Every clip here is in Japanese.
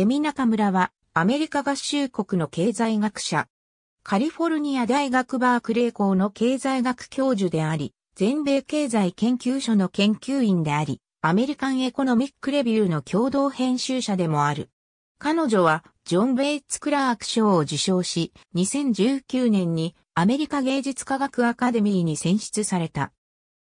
エミナカ村はアメリカ合衆国の経済学者。カリフォルニア大学バークレー校の経済学教授であり、全米経済研究所の研究員であり、アメリカンエコノミックレビューの共同編集者でもある。彼女はジョン・ベイツ・クラーク賞を受賞し、2019年にアメリカ芸術科学アカデミーに選出された。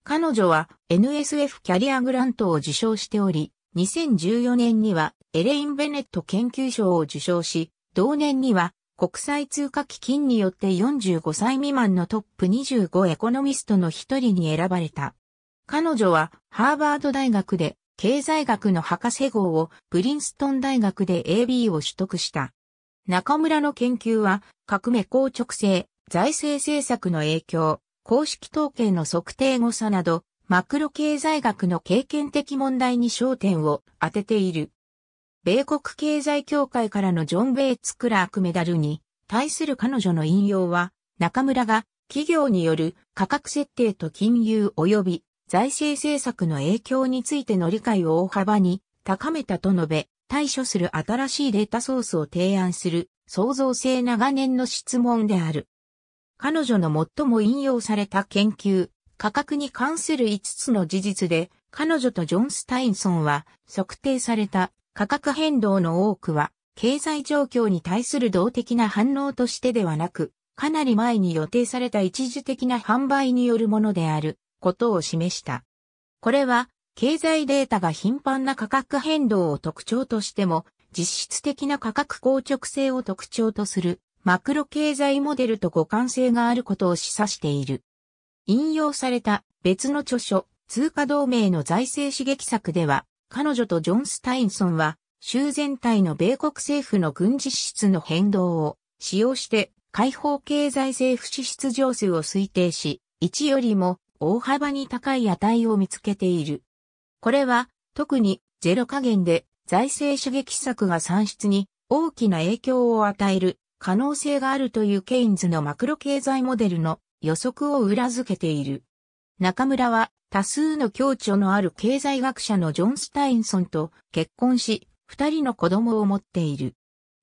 彼女は NSF キャリアグラントを受賞しており、2014年にはエレイン・ベネット研究賞を受賞し、同年には国際通貨基金によって45歳未満のトップ25エコノミストの一人に選ばれた。彼女はハーバード大学で経済学の博士号をプリンストン大学で AB を取得した。中村の研究は革命硬直性、財政政策の影響、公式統計の測定誤差など、マクロ経済学の経験的問題に焦点を当てている。米国経済協会からのジョン・ベイツ・クラークメダルに対する彼女の引用は、中村が企業による価格設定と金融及び財政政策の影響についての理解を大幅に高めたと述べ、対処する新しいデータソースを提案する創造性長年の質問である。彼女の最も引用された研究、価格に関する5つの事実で、彼女とジョン・スタインソンは測定された価格変動の多くは、経済状況に対する動的な反応としてではなく、かなり前に予定された一時的な販売によるものであることを示した。これは、経済データが頻繁な価格変動を特徴としても、実質的な価格硬直性を特徴とするマクロ経済モデルと互換性があることを示唆している。引用された別の著書、通貨同盟の財政刺激策では、彼女とジョン・スタインソンは、州全体の米国政府の軍事支出の変動を使用して解放経済政府支出上数を推定し、1よりも大幅に高い値を見つけている。これは特にゼロ加減で財政刺激策が算出に大きな影響を与える可能性があるというケインズのマクロ経済モデルの予測を裏付けている。中村は多数の共著のある経済学者のジョン・スタインソンと結婚し、二人の子供を持っている。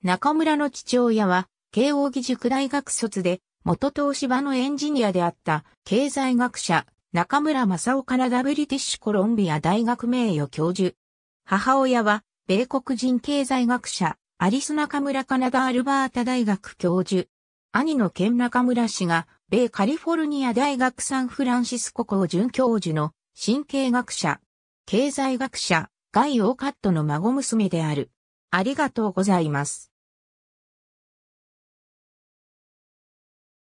中村の父親は、慶応義塾大学卒で、元東芝のエンジニアであった経済学者、中村正岡からダブリティッシュコロンビア大学名誉教授。母親は、米国人経済学者、アリス中村カナダアルバータ大学教授。兄のケン中村氏が、米カリフォルニア大学サンフランシスコ校准教授の神経学者、経済学者、ガイ・オーカットの孫娘である。ありがとうございます。